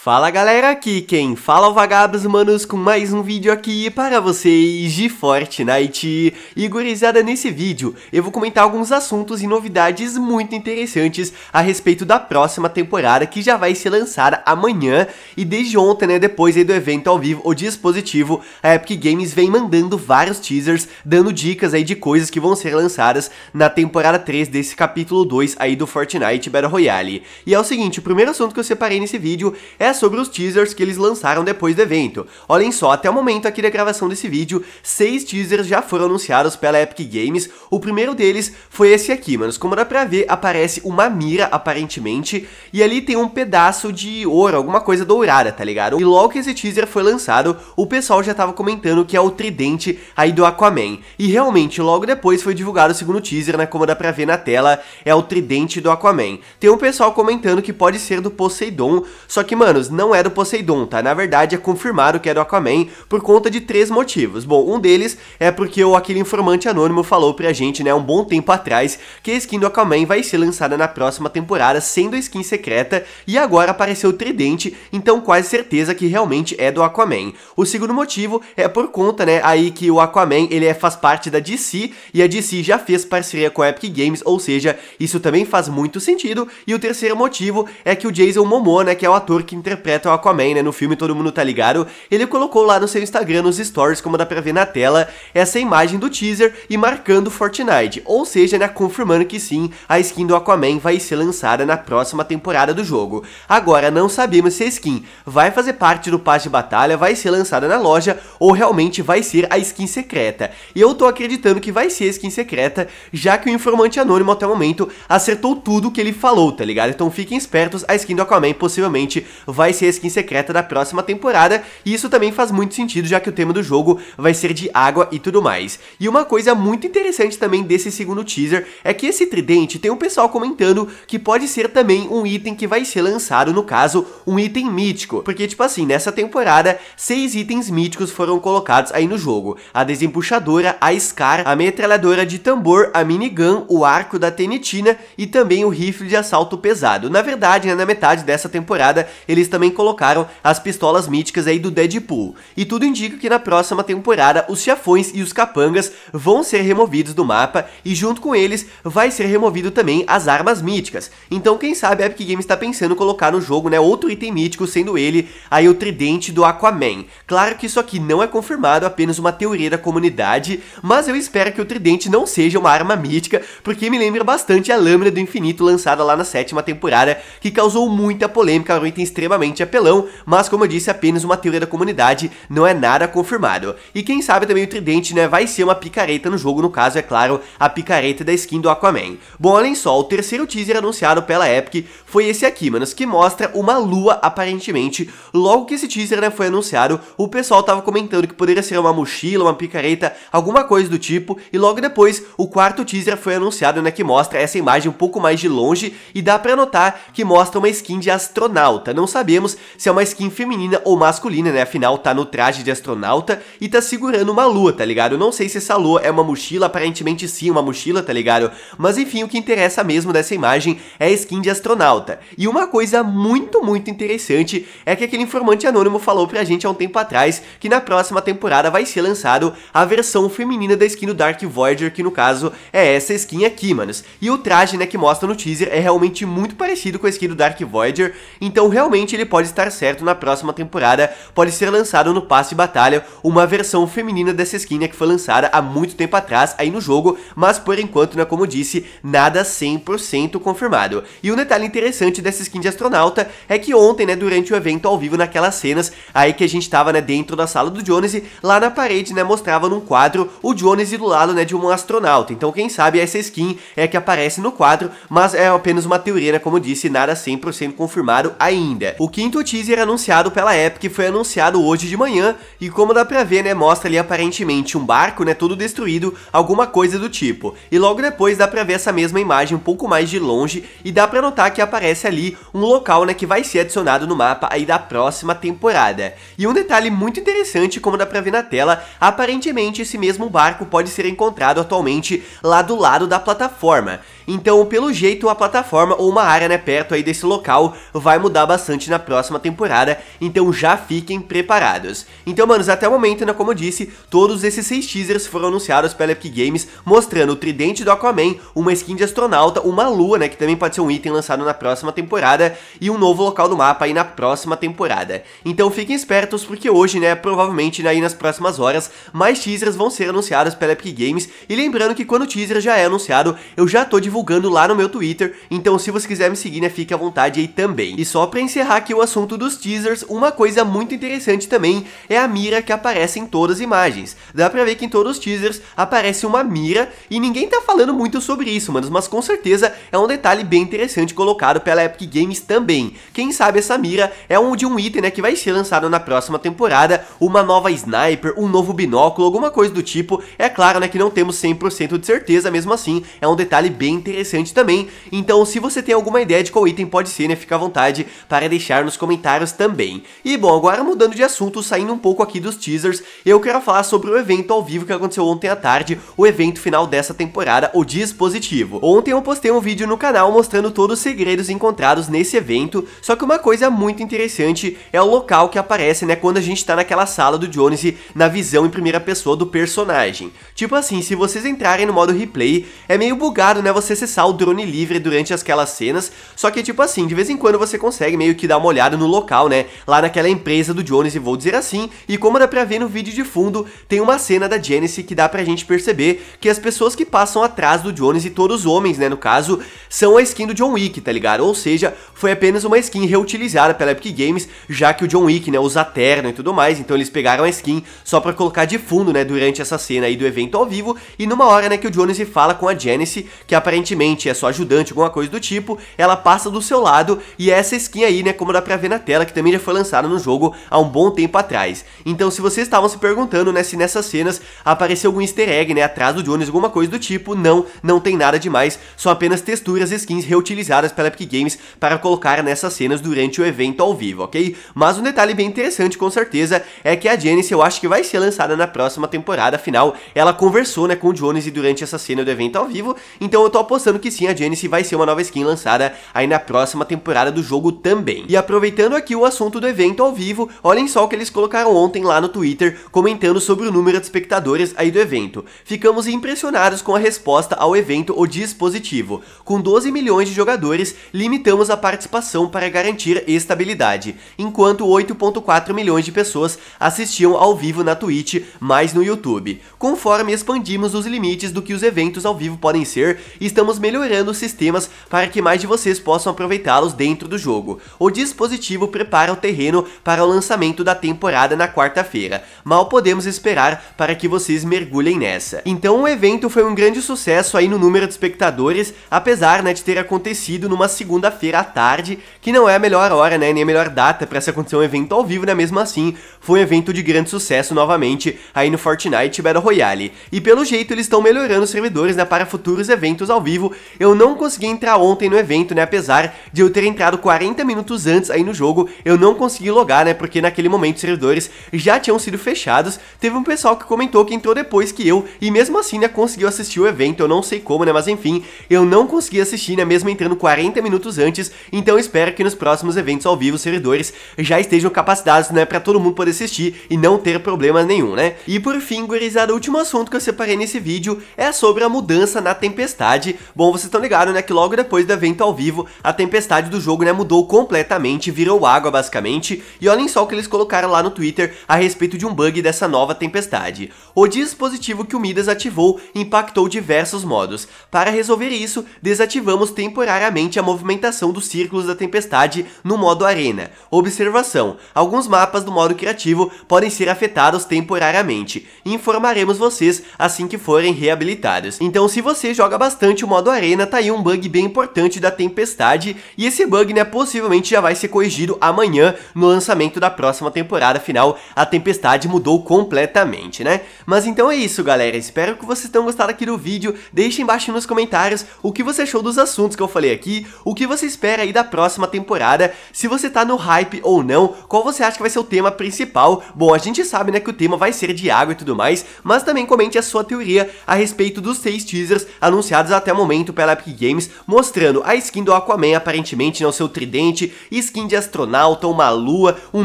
Fala galera, aqui quem fala é o Vagabos Manos com mais um vídeo aqui para vocês de Fortnite. E gurizada, nesse vídeo eu vou comentar alguns assuntos e novidades muito interessantes a respeito da próxima temporada que já vai ser lançada amanhã e desde ontem, né, depois aí do evento ao vivo, o dispositivo, a Epic Games vem mandando vários teasers, dando dicas aí de coisas que vão ser lançadas na temporada 3 desse capítulo 2 aí do Fortnite Battle Royale. E é o seguinte, o primeiro assunto que eu separei nesse vídeo é é sobre os teasers que eles lançaram depois do evento. Olhem só, até o momento aqui da gravação desse vídeo, seis teasers já foram anunciados pela Epic Games. O primeiro deles foi esse aqui, mano. Como dá pra ver, aparece uma mira, aparentemente, e ali tem um pedaço de ouro, alguma coisa dourada, tá ligado? E logo que esse teaser foi lançado, o pessoal já tava comentando que é o tridente aí do Aquaman. E realmente, logo depois foi divulgado o segundo teaser, né? Como dá pra ver na tela, é o tridente do Aquaman. Tem um pessoal comentando que pode ser do Poseidon, só que, mano, não era é o Poseidon, tá? Na verdade, é confirmado que era é o Aquaman por conta de três motivos. Bom, um deles é porque o aquele informante anônimo falou pra gente, né, um bom tempo atrás, que a skin do Aquaman vai ser lançada na próxima temporada, sendo a skin secreta, e agora apareceu o Tridente, então quase certeza que realmente é do Aquaman. O segundo motivo é por conta, né, aí que o Aquaman, ele é, faz parte da DC, e a DC já fez parceria com a Epic Games, ou seja, isso também faz muito sentido. E o terceiro motivo é que o Jason Momoa, né, que é o ator que interpreta o Aquaman, né, no filme todo mundo tá ligado, ele colocou lá no seu Instagram, nos stories, como dá pra ver na tela, essa imagem do teaser e marcando Fortnite, ou seja, né, confirmando que sim, a skin do Aquaman vai ser lançada na próxima temporada do jogo. Agora, não sabemos se a skin vai fazer parte do passe de batalha, vai ser lançada na loja, ou realmente vai ser a skin secreta. E eu tô acreditando que vai ser a skin secreta, já que o informante anônimo até o momento acertou tudo o que ele falou, tá ligado? Então fiquem espertos, a skin do Aquaman possivelmente vai ser a skin secreta da próxima temporada, e isso também faz muito sentido, já que o tema do jogo vai ser de água e tudo mais. E uma coisa muito interessante também desse segundo teaser é que esse tridente tem um pessoal comentando que pode ser também um item que vai ser lançado, no caso, um item mítico, porque tipo assim, nessa temporada, seis itens míticos foram colocados aí no jogo, a desempuxadora, a Scar, a metralhadora de tambor, a minigun, o arco da tenitina e também o rifle de assalto pesado. Na verdade, né, na metade dessa temporada, eles eles também colocaram as pistolas míticas aí do Deadpool. E tudo indica que na próxima temporada os chafões e os capangas vão ser removidos do mapa e junto com eles vai ser removido também as armas míticas. Então quem sabe a Epic Games está pensando em colocar no jogo, né, outro item mítico, sendo ele aí o tridente do Aquaman. Claro que isso aqui não é confirmado, apenas uma teoria da comunidade, mas eu espero que o tridente não seja uma arma mítica, porque me lembra bastante a Lâmina do Infinito lançada lá na sétima temporada, que causou muita polêmica, era um item extremamente extremamente apelão, é mas como eu disse, apenas uma teoria da comunidade, não é nada confirmado. E quem sabe também o Tridente, né, vai ser uma picareta no jogo, no caso, é claro, a picareta da skin do Aquaman. Bom, olhem só, o terceiro teaser anunciado pela Epic foi esse aqui, manos, que mostra uma lua aparentemente. Logo que esse teaser, né, foi anunciado, o pessoal tava comentando que poderia ser uma mochila, uma picareta, alguma coisa do tipo, e logo depois, o quarto teaser foi anunciado, né, que mostra essa imagem um pouco mais de longe, e dá pra notar que mostra uma skin de astronauta, não sabia sabemos se é uma skin feminina ou masculina, né? Afinal, tá no traje de astronauta e tá segurando uma lua, tá ligado? não sei se essa lua é uma mochila, aparentemente sim, uma mochila, tá ligado? Mas enfim, o que interessa mesmo dessa imagem é a skin de astronauta. E uma coisa muito, muito interessante é que aquele informante anônimo falou pra gente há um tempo atrás que na próxima temporada vai ser lançado a versão feminina da skin do Dark Voyager, que no caso é essa skin aqui, manos. E o traje, né, que mostra no teaser é realmente muito parecido com a skin do Dark Voyager, então realmente ele pode estar certo na próxima temporada, pode ser lançado no passe de batalha uma versão feminina dessa skin né, que foi lançada há muito tempo atrás aí no jogo, mas por enquanto, né, como disse, nada 100% confirmado. E um detalhe interessante dessa skin de astronauta é que ontem, né, durante o evento ao vivo naquelas cenas aí que a gente tava, né, dentro da sala do Jones, lá na parede, né, mostrava num quadro o Jones do lado, né, de um astronauta. Então, quem sabe essa skin é que aparece no quadro, mas é apenas uma teoria, né, como disse, nada 100% confirmado ainda. O quinto teaser anunciado pela Epic foi anunciado hoje de manhã, e como dá pra ver, né, mostra ali aparentemente um barco, né, todo destruído, alguma coisa do tipo. E logo depois dá pra ver essa mesma imagem um pouco mais de longe, e dá pra notar que aparece ali um local, né, que vai ser adicionado no mapa aí da próxima temporada. E um detalhe muito interessante, como dá pra ver na tela, aparentemente esse mesmo barco pode ser encontrado atualmente lá do lado da plataforma. Então, pelo jeito, a plataforma ou uma área, né, perto aí desse local vai mudar bastante provavelmente na próxima temporada, então já fiquem preparados. Então, manos, até o momento, né, como eu disse, todos esses seis teasers foram anunciados pela Epic Games, mostrando o tridente do Aquaman, uma skin de astronauta, uma lua, né, que também pode ser um item lançado na próxima temporada, e um novo local do mapa aí na próxima temporada. Então fiquem espertos, porque hoje, né, provavelmente né, aí nas próximas horas, mais teasers vão ser anunciados pela Epic Games, e lembrando que quando o teaser já é anunciado, eu já tô divulgando lá no meu Twitter, então se você quiser me seguir, né, fique à vontade aí também. E só pra encerrar aqui o assunto dos teasers, uma coisa muito interessante também é a mira que aparece em todas as imagens. Dá pra ver que em todos os teasers aparece uma mira e ninguém tá falando muito sobre isso, mano, mas com certeza é um detalhe bem interessante colocado pela Epic Games também. Quem sabe essa mira é um de um item, né, que vai ser lançado na próxima temporada, uma nova sniper, um novo binóculo, alguma coisa do tipo. É claro, né, que não temos 100% de certeza, mesmo assim, é um detalhe bem interessante também. Então, se você tem alguma ideia de qual item pode ser, né, fica à vontade para deixar deixar nos comentários também. E bom, agora mudando de assunto, saindo um pouco aqui dos teasers, eu quero falar sobre o evento ao vivo que aconteceu ontem à tarde, o evento final dessa temporada, o Dispositivo. Ontem eu postei um vídeo no canal mostrando todos os segredos encontrados nesse evento, só que uma coisa muito interessante é o local que aparece, né, quando a gente tá naquela sala do Jones na visão em primeira pessoa do personagem. Tipo assim, se vocês entrarem no modo replay, é meio bugado, né, você acessar o drone livre durante aquelas cenas, só que tipo assim, de vez em quando você consegue meio que dar dar uma olhada no local, né? Lá naquela empresa do Jones, e vou dizer assim, e como dá pra ver no vídeo de fundo, tem uma cena da Janice que dá pra gente perceber que as pessoas que passam atrás do Jones e todos os homens, né, no caso, são a skin do John Wick, tá ligado? Ou seja, foi apenas uma skin reutilizada pela Epic Games, já que o John Wick, né, usa terno e tudo mais, então eles pegaram a skin só pra colocar de fundo, né, durante essa cena aí do evento ao vivo, e numa hora, né, que o Jones fala com a Janice, que aparentemente é sua ajudante, alguma coisa do tipo, ela passa do seu lado, e essa skin aí, né, como como dá pra ver na tela, que também já foi lançado no jogo há um bom tempo atrás. Então se vocês estavam se perguntando, né, se nessas cenas apareceu algum easter egg, né, atrás do Jones, alguma coisa do tipo, não, não tem nada demais, são apenas texturas e skins reutilizadas pela Epic Games para colocar nessas cenas durante o evento ao vivo, ok? Mas um detalhe bem interessante com certeza é que a Janice eu acho que vai ser lançada na próxima temporada, afinal ela conversou, né, com o Jones e durante essa cena do evento ao vivo, então eu tô apostando que sim, a Janice vai ser uma nova skin lançada aí na próxima temporada do jogo também. E aproveitando aqui o assunto do evento ao vivo, olhem só o que eles colocaram ontem lá no Twitter, comentando sobre o número de espectadores aí do evento. Ficamos impressionados com a resposta ao evento ou dispositivo. Com 12 milhões de jogadores, limitamos a participação para garantir estabilidade, enquanto 8.4 milhões de pessoas assistiam ao vivo na Twitch, mais no YouTube. Conforme expandimos os limites do que os eventos ao vivo podem ser, estamos melhorando os sistemas para que mais de vocês possam aproveitá-los dentro do jogo. O dispositivo prepara o terreno para o lançamento da temporada na quarta-feira. Mal podemos esperar para que vocês mergulhem nessa. Então o evento foi um grande sucesso aí no número de espectadores, apesar né, de ter acontecido numa segunda-feira à tarde, que não é a melhor hora né, nem a melhor data para se acontecer um evento ao vivo, né? Mesmo assim, foi um evento de grande sucesso novamente aí no Fortnite Battle Royale. E pelo jeito eles estão melhorando os servidores né, para futuros eventos ao vivo. Eu não consegui entrar ontem no evento, né? Apesar de eu ter entrado 40 minutos antes aí no jogo, eu não consegui logar, né, porque naquele momento os servidores já tinham sido fechados, teve um pessoal que comentou que entrou depois que eu, e mesmo assim, né, conseguiu assistir o evento, eu não sei como, né, mas enfim, eu não consegui assistir, né, mesmo entrando 40 minutos antes, então espero que nos próximos eventos ao vivo os servidores já estejam capacitados, né, pra todo mundo poder assistir e não ter problema nenhum, né. E por fim, gurizada, o último assunto que eu separei nesse vídeo é sobre a mudança na tempestade, bom, vocês estão ligados, né, que logo depois do evento ao vivo, a tempestade do jogo, né, mudou completamente virou água basicamente, e olhem só o que eles colocaram lá no Twitter a respeito de um bug dessa nova tempestade. O dispositivo que o Midas ativou impactou diversos modos. Para resolver isso, desativamos temporariamente a movimentação dos círculos da tempestade no modo arena. Observação, alguns mapas do modo criativo podem ser afetados temporariamente, informaremos vocês assim que forem reabilitados. Então se você joga bastante o modo arena, tá aí um bug bem importante da tempestade, e esse bug né, possivelmente já vai vai ser corrigido amanhã no lançamento da próxima temporada final. A tempestade mudou completamente, né? Mas então é isso, galera. Espero que vocês tenham gostado aqui do vídeo. Deixem embaixo nos comentários o que você achou dos assuntos que eu falei aqui, o que você espera aí da próxima temporada, se você tá no hype ou não, qual você acha que vai ser o tema principal. Bom, a gente sabe, né, que o tema vai ser de água e tudo mais, mas também comente a sua teoria a respeito dos seis teasers anunciados até o momento pela Epic Games, mostrando a skin do Aquaman aparentemente, não né, seu tridente, e skin de astronauta, uma lua, um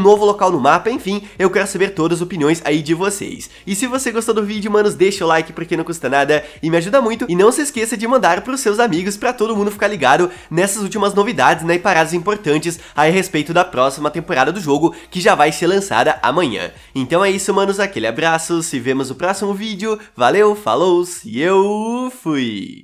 novo local no mapa, enfim, eu quero saber todas as opiniões aí de vocês. E se você gostou do vídeo, manos, deixa o like porque não custa nada e me ajuda muito. E não se esqueça de mandar pros seus amigos para todo mundo ficar ligado nessas últimas novidades, né, e paradas importantes a respeito da próxima temporada do jogo, que já vai ser lançada amanhã. Então é isso, manos, aquele abraço, se vemos no próximo vídeo, valeu, falou e eu fui!